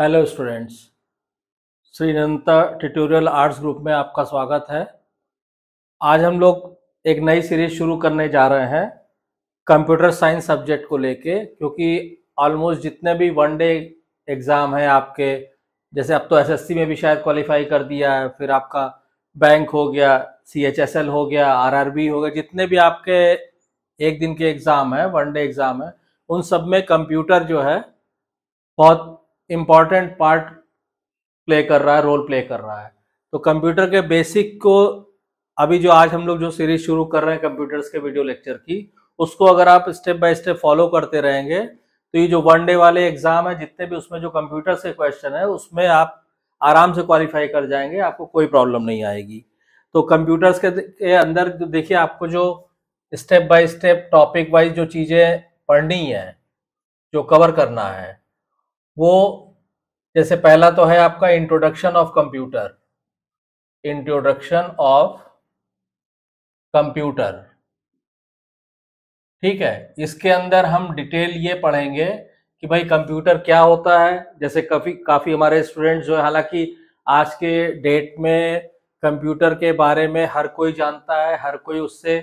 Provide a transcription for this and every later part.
Hello students Shri tutorial arts group में आपका स्वागत है आज हम लोग एक नई सीरीज शुरू करने जा रहे हैं कंप्यूटर साइंस सब्जेक्ट को लेके क्योंकि ऑलमोस्ट जितने भी वन डे एग्ज़ाम हैं आपके जैसे अब तो एसएससी में भी शायद क्वालिफाई कर दिया है फिर आपका बैंक हो गया सीएचएसएल हो गया आरआरबी हो गया जितने भी आपके एक दिन के एग्ज़ाम हैं वन डे एग्ज़ाम हैं उन सब में कंप्यूटर जो है बहुत इम्पॉर्टेंट पार्ट प्ले कर रहा है रोल प्ले कर रहा है तो कंप्यूटर के बेसिक को अभी जो आज हम लोग जो सीरीज शुरू कर रहे हैं कंप्यूटर्स के वीडियो लेक्चर की उसको अगर आप स्टेप बाय स्टेप फॉलो करते रहेंगे तो ये जो वन डे वाले एग्जाम है जितने भी उसमें जो कंप्यूटर से क्वेश्चन है उसमें आप आराम से क्वालिफाई कर जाएंगे आपको कोई प्रॉब्लम नहीं आएगी तो कंप्यूटर्स के अंदर देखिए आपको जो step by step topic wise जो चीज़ें पढ़नी है जो कवर करना है वो जैसे पहला तो है आपका introduction of computer introduction of computer ठीक है इसके अंदर हम डिटेल ये पढ़ेंगे कि भाई कंप्यूटर क्या होता है जैसे काफ़ी काफ़ी हमारे स्टूडेंट्स जो है हालांकि आज के डेट में कंप्यूटर के बारे में हर कोई जानता है हर कोई उससे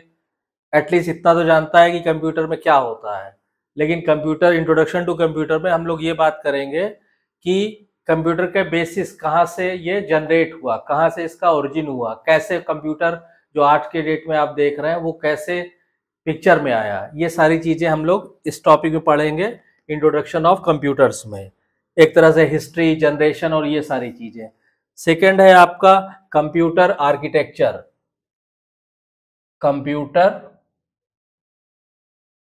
एटलीस्ट इतना तो जानता है कि कंप्यूटर में क्या होता है लेकिन कंप्यूटर इंट्रोडक्शन टू कंप्यूटर में हम लोग ये बात करेंगे कि कंप्यूटर के बेसिस कहाँ से ये जनरेट हुआ कहाँ से इसका ओरिजिन हुआ कैसे कंप्यूटर जो आज के डेट में आप देख रहे हैं वो कैसे पिक्चर में आया ये सारी चीज़ें हम लोग इस टॉपिक में पढ़ेंगे इंट्रोडक्शन ऑफ कंप्यूटर्स में एक तरह से हिस्ट्री जनरेशन और ये सारी चीज़ें सेकेंड है आपका computer architecture computer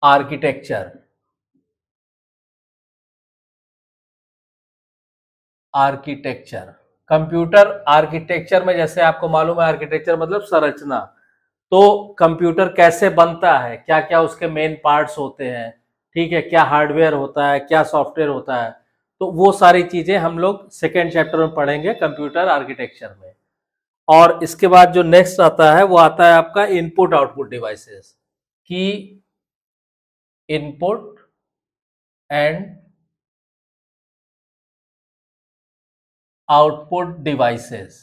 architecture architecture computer architecture में जैसे आपको मालूम है आर्किटेक्चर मतलब संरचना तो कंप्यूटर कैसे बनता है क्या क्या उसके मेन पार्ट्स होते हैं ठीक है क्या हार्डवेयर होता है क्या सॉफ्टवेयर होता है तो वो सारी चीज़ें हम लोग सेकेंड चैप्टर में पढ़ेंगे कंप्यूटर आर्किटेक्चर में और इसके बाद जो नेक्स्ट आता है वो आता है आपका इनपुट आउटपुट डिवाइसेस की input and output devices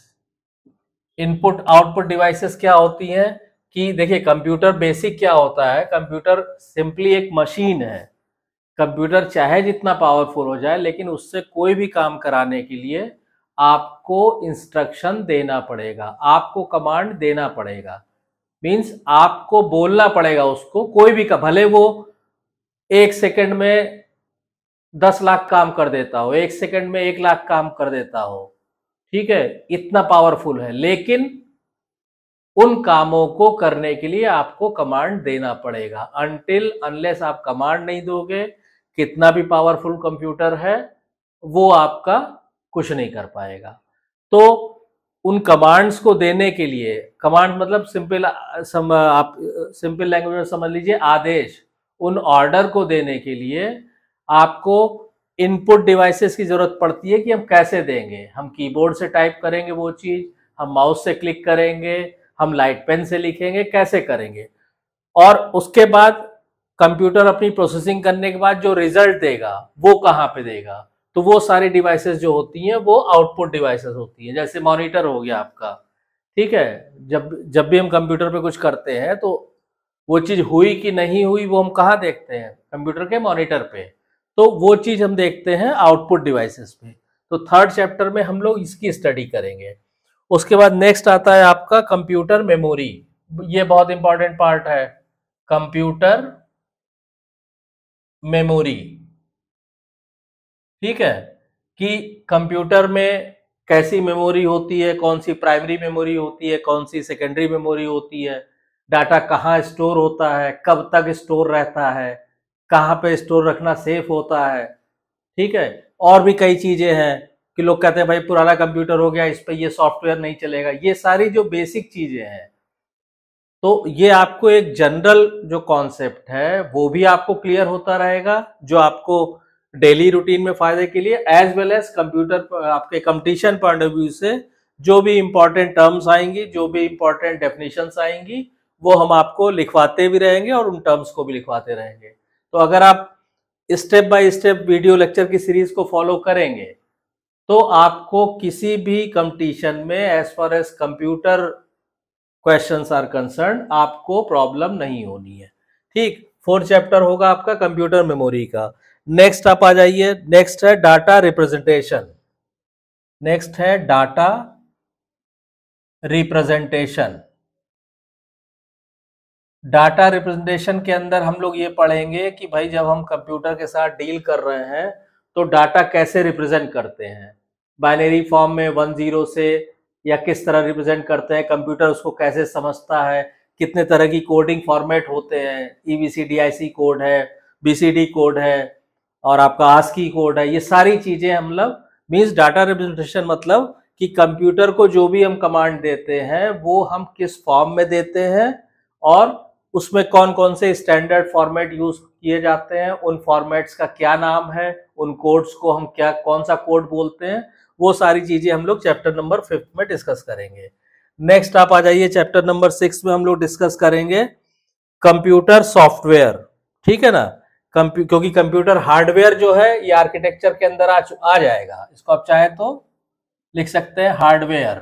input output devices क्या होती हैं कि देखिए कंप्यूटर बेसिक क्या होता है कंप्यूटर सिंपली एक मशीन है कंप्यूटर चाहे जितना पावरफुल हो जाए लेकिन उससे कोई भी काम कराने के लिए आपको इंस्ट्रक्शन देना पड़ेगा आपको कमांड देना पड़ेगा मीन्स आपको बोलना पड़ेगा उसको कोई भी का भले वो एक सेकंड में दस लाख काम कर देता हो एक सेकंड में एक लाख काम कर देता हो ठीक है इतना पावरफुल है लेकिन उन कामों को करने के लिए आपको कमांड देना पड़ेगा अनटिल अनलेस आप कमांड नहीं दोगे कितना भी पावरफुल कंप्यूटर है वो आपका कुछ नहीं कर पाएगा तो उन कमांड्स को देने के लिए कमांड मतलब सिंपल सम, आप सिंपल लैंग्वेज में समझ लीजिए आदेश उन ऑर्डर को देने के लिए आपको इनपुट डिवाइसेस की जरूरत पड़ती है कि हम कैसे देंगे हम कीबोर्ड से टाइप करेंगे वो चीज़ हम माउस से क्लिक करेंगे हम लाइट पेन से लिखेंगे कैसे करेंगे और उसके बाद कंप्यूटर अपनी प्रोसेसिंग करने के बाद जो रिजल्ट देगा वो कहाँ पे देगा तो वो सारी डिवाइसेस जो होती हैं वो आउटपुट डिवाइसेस होती हैं जैसे मॉनिटर हो गया आपका ठीक है जब जब भी हम कंप्यूटर पे कुछ करते हैं तो वो चीज़ हुई कि नहीं हुई वो हम कहाँ देखते हैं कंप्यूटर के मॉनिटर पे तो वो चीज़ हम देखते हैं आउटपुट डिवाइसेस पे तो थर्ड चैप्टर में हम लोग इसकी स्टडी करेंगे उसके बाद नेक्स्ट आता है आपका कंप्यूटर मेमोरी ये बहुत इंपॉर्टेंट पार्ट है कंप्यूटर मेमोरी ठीक है कि कंप्यूटर में कैसी मेमोरी होती है कौन सी प्राइमरी मेमोरी होती है कौन सी सेकेंडरी मेमोरी होती है डाटा कहाँ स्टोर होता है कब तक स्टोर रहता है कहाँ पे स्टोर रखना सेफ होता है ठीक है और भी कई चीज़ें हैं कि लोग कहते हैं भाई पुराना कंप्यूटर हो गया इस पर ये सॉफ्टवेयर नहीं चलेगा ये सारी जो बेसिक चीज़ें हैं तो ये आपको एक जनरल जो कॉन्सेप्ट है वो भी आपको क्लियर होता रहेगा जो आपको डेली रूटीन में फायदे के लिए एज वेल एज कंप्यूटर आपके कंपटीशन पॉइंट ऑफ व्यू से जो भी इंपॉर्टेंट टर्म्स आएंगी जो भी इंपॉर्टेंट डेफिनेशंस आएंगी वो हम आपको लिखवाते भी रहेंगे और उन टर्म्स को भी लिखवाते रहेंगे तो अगर आप step by step video lecture की सीरीज को फॉलो करेंगे तो आपको किसी भी कंपटीशन में as far as computer questions are concern आपको प्रॉब्लम नहीं होनी है ठीक फोर्थ चैप्टर होगा आपका कंप्यूटर मेमोरी का नेक्स्ट आप आ जाइए नेक्स्ट है डाटा रिप्रेजेंटेशन नेक्स्ट है डाटा रिप्रेजेंटेशन डाटा रिप्रेजेंटेशन के अंदर हम लोग ये पढ़ेंगे कि भाई जब हम कंप्यूटर के साथ डील कर रहे हैं तो डाटा कैसे रिप्रेजेंट करते हैं बाइनरी फॉर्म में वन जीरो से या किस तरह रिप्रेजेंट करते हैं कंप्यूटर उसको कैसे समझता है कितने तरह की कोडिंग फॉर्मेट होते हैं E B C D I C code है बी सी डी कोड है और आपका आस्की कोड है ये सारी चीज़ें हम लोग मीन्स डाटा रिप्रेजेंटेशन मतलब कि कंप्यूटर को जो भी हम कमांड देते हैं वो हम किस फॉर्म में देते हैं और उसमें कौन कौन से स्टैंडर्ड फॉर्मेट यूज किए जाते हैं उन फॉर्मेट्स का क्या नाम है उन कोड्स को हम क्या कौन सा कोड बोलते हैं वो सारी चीजें हम लोग चैप्टर नंबर फिफ्थ में डिस्कस करेंगे नेक्स्ट आप आ जाइए चैप्टर नंबर सिक्स में हम लोग डिस्कस करेंगे कंप्यूटर सॉफ्टवेयर ठीक है ना कंप्यू क्योंकि कंप्यूटर हार्डवेयर जो है ये आर्किटेक्चर के अंदर आ, आ जाएगा इसको आप चाहे तो लिख सकते हैं हार्डवेयर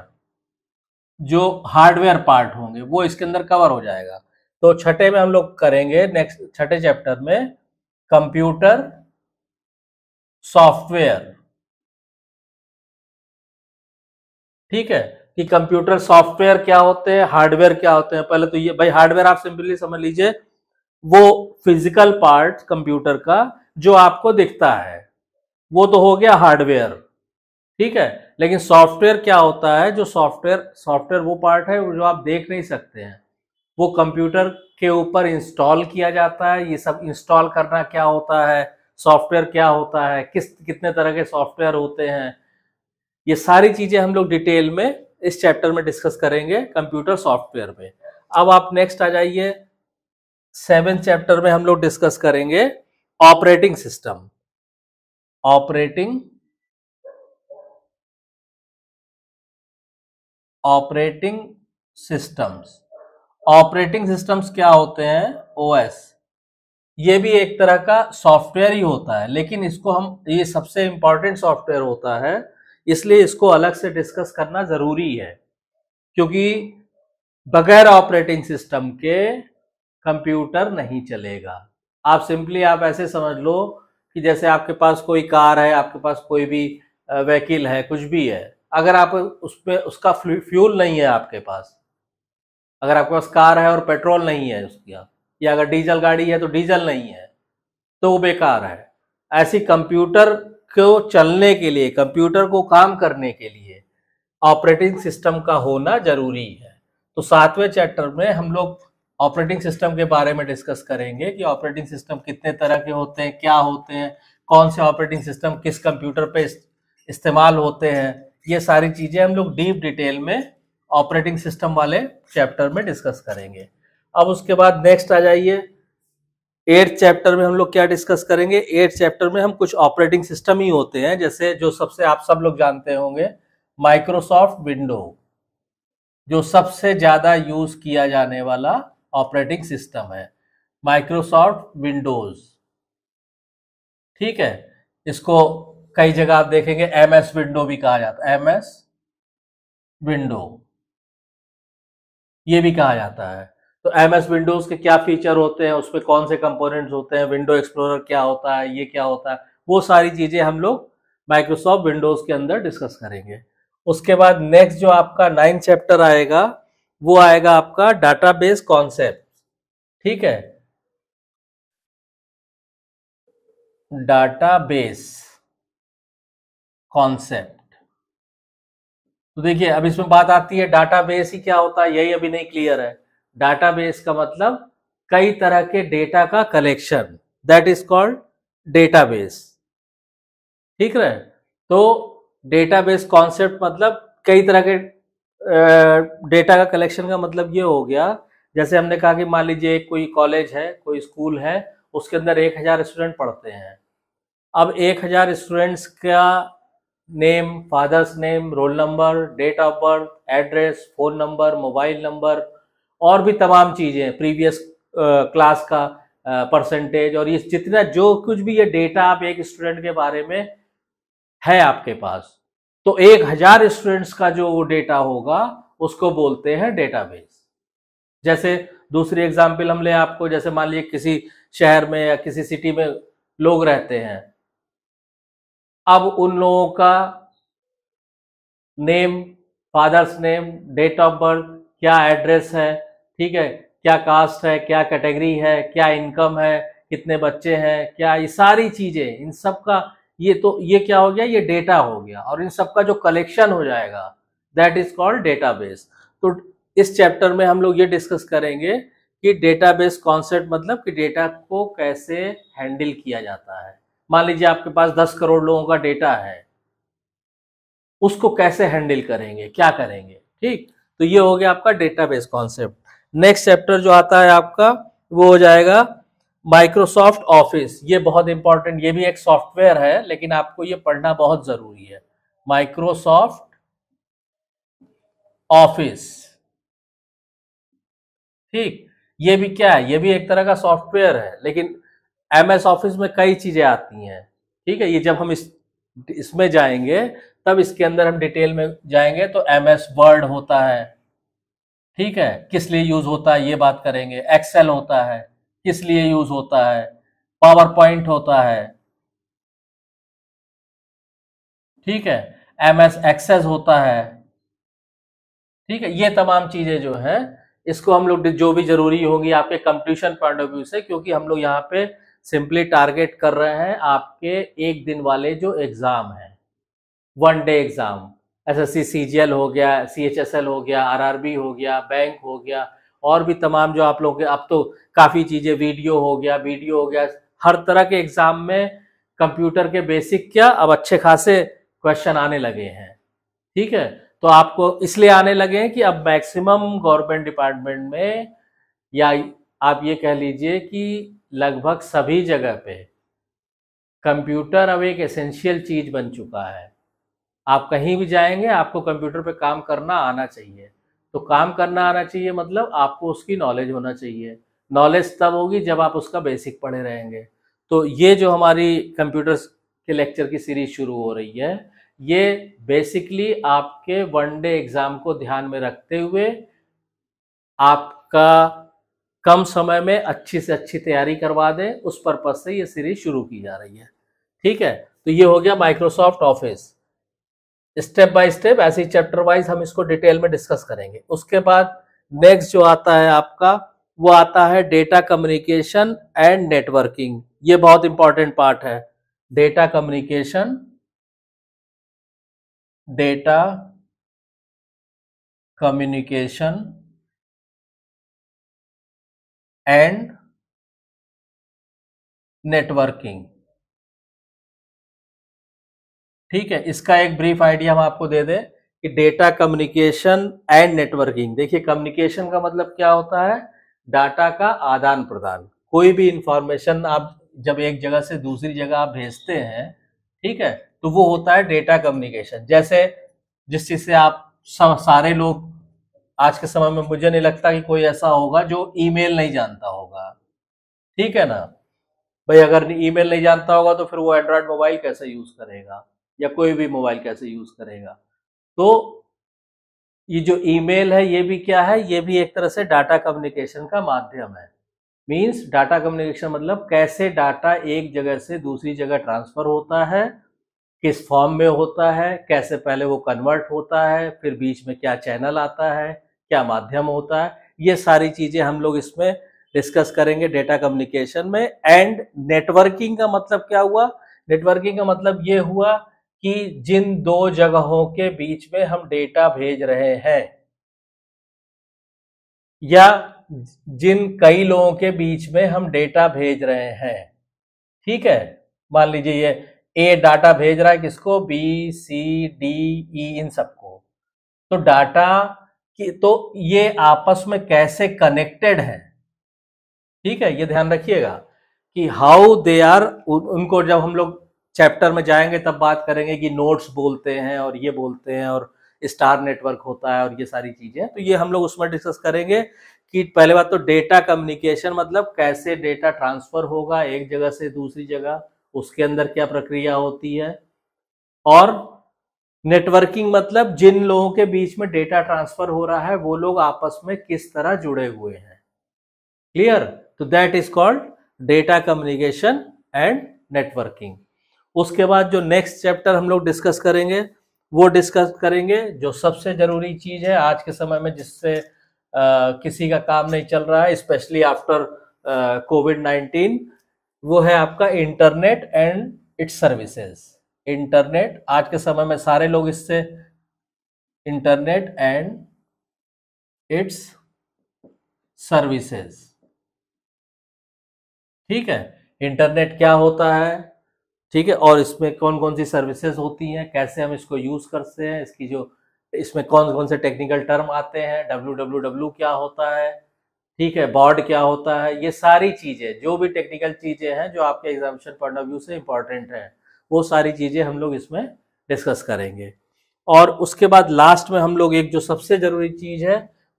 जो हार्डवेयर पार्ट होंगे वो इसके अंदर कवर हो जाएगा तो छठे में हम लोग करेंगे नेक्स्ट छठे चैप्टर में कंप्यूटर सॉफ्टवेयर ठीक है कि कंप्यूटर सॉफ्टवेयर क्या होते हैं हार्डवेयर क्या होते हैं पहले तो ये भाई हार्डवेयर आप सिंपली समझ लीजिए वो फिजिकल पार्ट कंप्यूटर का जो आपको दिखता है वो तो हो गया हार्डवेयर ठीक है लेकिन सॉफ्टवेयर क्या होता है जो सॉफ्टवेयर सॉफ्टवेयर वो पार्ट है जो आप देख नहीं सकते हैं वो कंप्यूटर के ऊपर इंस्टॉल किया जाता है ये सब इंस्टॉल करना क्या होता है सॉफ्टवेयर क्या होता है किस कितने तरह के सॉफ्टवेयर होते हैं ये सारी चीज़ें हम लोग डिटेल में इस चैप्टर में डिस्कस करेंगे कंप्यूटर सॉफ्टवेयर में अब आप नेक्स्ट आ जाइए सेवन चैप्टर में हम लोग डिस्कस करेंगे operating system operating operating systems operating systems क्या होते हैं ओएस ये भी एक तरह का सॉफ्टवेयर ही होता है लेकिन इसको हम ये सबसे इंपॉर्टेंट सॉफ्टवेयर होता है इसलिए इसको अलग से डिस्कस करना ज़रूरी है क्योंकि बगैर ऑपरेटिंग सिस्टम के कंप्यूटर नहीं चलेगा आप सिंपली आप ऐसे समझ लो कि जैसे आपके पास कोई कार है आपके पास कोई भी व्हीकल है कुछ भी है अगर आप उस पर उसका फ्यूल नहीं है आपके पास अगर आपके पास कार है और पेट्रोल नहीं है उसका हाँ। या अगर डीजल गाड़ी है तो डीजल नहीं है तो वो बेकार है ऐसी कंप्यूटर को चलने के लिए कंप्यूटर को काम करने के लिए ऑपरेटिंग सिस्टम का होना जरूरी है तो सातवें चैप्टर में हम लोग ऑपरेटिंग सिस्टम के बारे में डिस्कस करेंगे कि ऑपरेटिंग सिस्टम कितने तरह के होते हैं क्या होते हैं कौन से ऑपरेटिंग सिस्टम किस कंप्यूटर पे इस्तेमाल होते हैं ये सारी चीज़ें हम लोग डीप डिटेल में ऑपरेटिंग सिस्टम वाले चैप्टर में डिस्कस करेंगे अब उसके बाद नेक्स्ट आ जाइए एट चैप्टर में हम लोग क्या डिस्कस करेंगे एट चैप्टर में हम कुछ ऑपरेटिंग सिस्टम ही होते हैं जैसे जो सबसे आप सब लोग जानते होंगे माइक्रोसॉफ्ट विंडो जो सबसे ज़्यादा यूज़ किया जाने वाला ऑपरेटिंग सिस्टम है माइक्रोसॉफ्ट विंडोज ठीक है इसको कई जगह आप देखेंगे एमएस विंडो भी कहा जाता है एमएस विंडो ये भी कहा जाता है तो एम एस विंडोज के क्या फीचर होते हैं उसमें कौन से कंपोनेंट्स होते हैं विंडो एक्सप्लोरर क्या होता है ये क्या होता है वो सारी चीज़ें हम लोग माइक्रोसॉफ्ट विंडोज़ के अंदर डिस्कस करेंगे उसके बाद नेक्स्ट जो आपका नाइन्थ चैप्टर आएगा वो आएगा आपका डाटा बेस कॉन्सेप्ट ठीक है डाटा बेस कॉन्सेप्ट तो देखिए अब इसमें बात आती है डाटाबेस ही क्या होता है यही अभी नहीं क्लियर है डाटाबेस का मतलब कई तरह के डेटा का collection that is called database ठीक है तो डेटाबेस कॉन्सेप्ट मतलब कई तरह के डेटा का कलेक्शन का मतलब ये हो गया जैसे हमने कहा कि मान लीजिए कोई कॉलेज है कोई स्कूल है उसके अंदर एक हज़ार स्टूडेंट पढ़ते हैं अब एक हज़ार स्टूडेंट्स का name father's name roll number date of birth address phone number mobile number और भी तमाम चीज़ें प्रीवियस क्लास का परसेंटेज और ये जितना जो कुछ भी ये डेटा आप एक स्टूडेंट के बारे में है आपके पास तो एक हजार स्टूडेंट्स का जो वो डेटा होगा उसको बोलते हैं डेटाबेस जैसे दूसरी एग्जाम्पल हम ले आपको जैसे मान लीजिए किसी शहर में या किसी सिटी में लोग रहते हैं अब उन लोगों का name father's name date of birth क्या एड्रेस है ठीक है क्या कास्ट है क्या कैटेगरी है क्या इनकम है कितने बच्चे हैं क्या ये सारी चीज़ें इन सब का ये तो ये क्या हो गया ये डेटा हो गया और इन सब का जो कलेक्शन हो जाएगा दैट इज कॉल्ड डेटाबेस तो इस चैप्टर में हम लोग ये डिस्कस करेंगे कि डेटाबेस कॉन्सेप्ट मतलब कि डेटा को कैसे हैंडल किया जाता है मान लीजिए आपके पास दस करोड़ लोगों का डेटा है उसको कैसे हैंडल करेंगे क्या करेंगे ठीक तो ये हो गया आपका डेटाबेस कॉन्सेप्ट नेक्स्ट चैप्टर जो आता है आपका वो हो जाएगा माइक्रोसॉफ्ट ऑफिस ये बहुत इंपॉर्टेंट ये भी एक सॉफ्टवेयर है लेकिन आपको ये पढ़ना बहुत जरूरी है माइक्रोसॉफ्ट ऑफिस ठीक ये भी क्या है ये भी एक तरह का सॉफ्टवेयर है लेकिन एम एस ऑफिस में कई चीज़ें आती हैं ठीक है ये जब हम इस इसमें जाएंगे तब इसके अंदर हम डिटेल में जाएंगे तो एम एस वर्ड होता है ठीक है किस लिए यूज़ होता है ये बात करेंगे एक्सेल होता है किस लिए यूज़ होता है पावर पॉइंट होता है ठीक है एम एस एक्सेस होता है ठीक है ये तमाम चीज़ें जो है इसको हम लोग जो भी ज़रूरी होंगी आपके कंप्लीशन पॉइंट ऑफ व्यू से क्योंकि हम लोग यहाँ पे सिंपली टारगेट कर रहे हैं आपके एक दिन वाले जो एग्ज़ाम है one day exam S S C C G L हो गया सी एच एस एल हो गया आर आर बी हो गया बैंक हो गया और भी तमाम जो आप लोग के अब तो काफ़ी चीज़ें वीडियो हो गया वीडियो हो गया हर तरह के एग्ज़ाम में कंप्यूटर के बेसिक क्या अब अच्छे खासे क्वेश्चन आने लगे हैं ठीक है तो आपको इसलिए आने लगे हैं कि अब मैक्सिमम गवर्नमेंट डिपार्टमेंट में या आप ये कह लीजिए कि लगभग सभी जगह पे कंप्यूटर अब एक एसेंशियल चीज़ बन चुका है आप कहीं भी जाएंगे आपको कंप्यूटर पे काम करना आना चाहिए तो काम करना आना चाहिए मतलब आपको उसकी नॉलेज होना चाहिए नॉलेज तब होगी जब आप उसका बेसिक पढ़े रहेंगे तो ये जो हमारी कंप्यूटर के लेक्चर की सीरीज शुरू हो रही है ये बेसिकली आपके वनडे एग्ज़ाम को ध्यान में रखते हुए आपका कम समय में अच्छी से अच्छी तैयारी करवा दें उस पर्पज से ये सीरीज शुरू की जा रही है ठीक है तो ये हो गया Microsoft Office step by step ऐसे चैप्टर वाइज हम इसको डिटेल में डिस्कस करेंगे उसके बाद नेक्स्ट जो आता है आपका वो आता है डेटा कम्युनिकेशन एंड नेटवर्किंग ये बहुत इंपॉर्टेंट पार्ट है data communication data communication and networking ठीक है इसका एक ब्रीफ आइडिया हम आपको दे दें कि डेटा कम्युनिकेशन एंड नेटवर्किंग देखिए कम्युनिकेशन का मतलब क्या होता है डाटा का आदान प्रदान कोई भी इंफॉर्मेशन आप जब एक जगह से दूसरी जगह आप भेजते हैं ठीक है तो वो होता है डेटा कम्युनिकेशन जैसे जिस चीज से आप सारे लोग आज के समय में मुझे नहीं लगता कि कोई ऐसा होगा जो ईमेल नहीं जानता होगा ठीक है ना भाई अगर ईमेल नहीं जानता होगा तो फिर वो एंड्रॉयड मोबाइल कैसे यूज करेगा या कोई भी मोबाइल कैसे यूज करेगा तो ये जो ईमेल है ये भी क्या है ये भी एक तरह से डाटा कम्युनिकेशन का माध्यम है मीन्स डाटा कम्युनिकेशन मतलब कैसे डाटा एक जगह से दूसरी जगह ट्रांसफर होता है किस फॉर्म में होता है कैसे पहले वो कन्वर्ट होता है फिर बीच में क्या चैनल आता है क्या माध्यम होता है ये सारी चीजें हम लोग इसमें डिस्कस करेंगे डेटा कम्युनिकेशन में एंड नेटवर्किंग का मतलब क्या हुआ नेटवर्किंग का मतलब ये हुआ कि जिन दो जगहों के बीच में हम डेटा भेज रहे हैं या जिन कई लोगों के बीच में हम डेटा भेज रहे हैं ठीक है मान लीजिए ये ए डाटा भेज रहा है किसको बी सी डी ई इन सबको तो डाटा कि तो ये आपस में कैसे कनेक्टेड है ठीक है ये ध्यान रखिएगा कि हाउ दे आर उनको जब हम लोग चैप्टर में जाएंगे तब बात करेंगे कि नोट्स बोलते हैं और ये बोलते हैं और स्टार नेटवर्क होता है और ये सारी चीजें तो ये हम लोग उसमें डिस्कस करेंगे कि पहले बात तो डेटा कम्युनिकेशन मतलब कैसे डेटा ट्रांसफर होगा एक जगह से दूसरी जगह उसके अंदर क्या प्रक्रिया होती है और नेटवर्किंग मतलब जिन लोगों के बीच में डेटा ट्रांसफर हो रहा है वो लोग आपस में किस तरह जुड़े हुए हैं क्लियर तो that is called data communication and networking उसके बाद जो नेक्स्ट चैप्टर हम लोग डिस्कस करेंगे वो डिस्कस करेंगे जो सबसे ज़रूरी चीज़ है आज के समय में जिससे किसी का काम नहीं चल रहा है स्पेशली आफ्टर कोविड नाइन्टीन वो है आपका internet and its services internet आज के समय में सारे लोग इससे इंटरनेट एंड इट्स सर्विसेज ठीक है इंटरनेट क्या होता है ठीक है और इसमें कौन कौन सी सर्विसेज होती हैं कैसे हम इसको यूज करते हैं इसकी जो इसमें कौन कौन से टेक्निकल टर्म आते हैं डब्ल्यू डब्ल्यू डब्ल्यू क्या होता है ठीक है बॉर्ड क्या होता है ये सारी चीजें जो भी टेक्निकल चीजें हैं जो आपके एग्जामिशन पॉइंट ऑफ व्यू से इंपॉर्टेंट है वो सारी चीज़ें हम लोग इसमें डिस्कस करेंगे और उसके बाद लास्ट में हम लोग एक जो सबसे ज़रूरी चीज़ है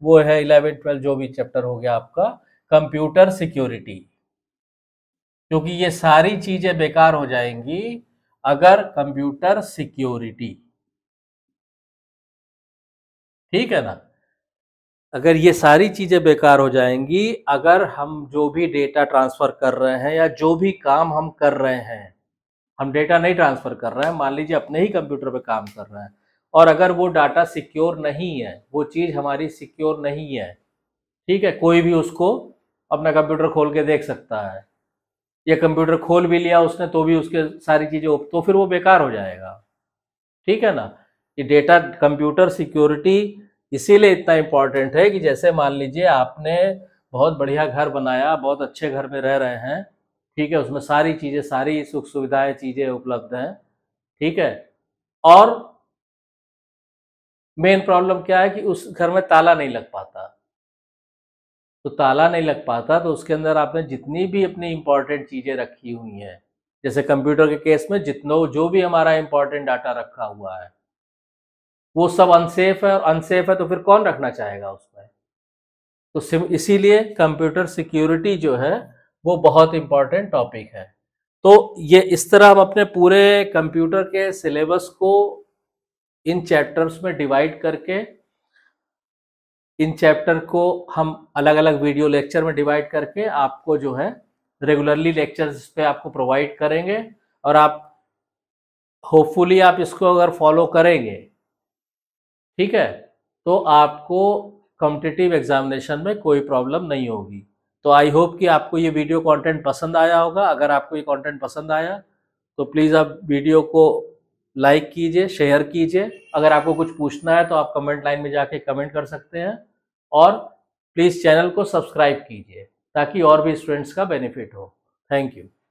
वो है इलेवन ट्वेल्व जो भी चैप्टर हो गया आपका कंप्यूटर सिक्योरिटी क्योंकि ये सारी चीज़ें बेकार हो जाएंगी अगर कंप्यूटर सिक्योरिटी ठीक है ना अगर ये सारी चीज़ें बेकार हो जाएंगी अगर हम जो भी डेटा ट्रांसफ़र कर रहे हैं या जो भी काम हम कर रहे हैं हम डेटा नहीं ट्रांसफर कर रहे हैं मान लीजिए अपने ही कंप्यूटर पर काम कर रहे हैं और अगर वो डाटा सिक्योर नहीं है वो चीज़ हमारी सिक्योर नहीं है ठीक है कोई भी उसको अपना कंप्यूटर खोल के देख सकता है या कंप्यूटर खोल भी लिया उसने तो भी उसके सारी चीज़ें तो फिर वो बेकार हो जाएगा ठीक है ना ये डेटा कंप्यूटर सिक्योरिटी इसीलिए इतना इम्पॉर्टेंट है कि जैसे मान लीजिए आपने बहुत बढ़िया घर बनाया बहुत अच्छे घर में रह रहे हैं ठीक है उसमें सारी चीज़ें सारी सुख सुविधाएं चीज़ें उपलब्ध हैं ठीक है और मेन प्रॉब्लम क्या है कि उस घर में ताला नहीं लग पाता तो ताला नहीं लग पाता तो उसके अंदर आपने जितनी भी अपनी इंपॉर्टेंट चीज़ें रखी हुई हैं जैसे कंप्यूटर के केस में जितना जो भी हमारा इंपॉर्टेंट डाटा रखा हुआ है वो सब अनसेफ है और अनसेफ है तो फिर कौन रखना चाहेगा उसमें तो इसीलिए कंप्यूटर सिक्योरिटी जो है वो बहुत इंपॉर्टेंट टॉपिक है तो ये इस तरह हम अपने पूरे कंप्यूटर के सिलेबस को इन चैप्टर्स में डिवाइड करके इन चैप्टर को हम अलग अलग वीडियो लेक्चर में डिवाइड करके आपको जो है रेगुलरली लेक्चर्स पे आपको प्रोवाइड करेंगे और आप होपफुली आप इसको अगर फॉलो करेंगे ठीक है तो आपको कॉम्पिटिटिव एग्जामिनेशन में कोई प्रॉब्लम नहीं होगी तो आई होप कि आपको ये वीडियो कंटेंट पसंद आया होगा अगर आपको ये कंटेंट पसंद आया तो प्लीज़ आप वीडियो को लाइक कीजिए शेयर कीजिए अगर आपको कुछ पूछना है तो आप कमेंट लाइन में जाके कमेंट कर सकते हैं और प्लीज़ चैनल को सब्सक्राइब कीजिए ताकि और भी स्टूडेंट्स का बेनिफिट हो थैंक यू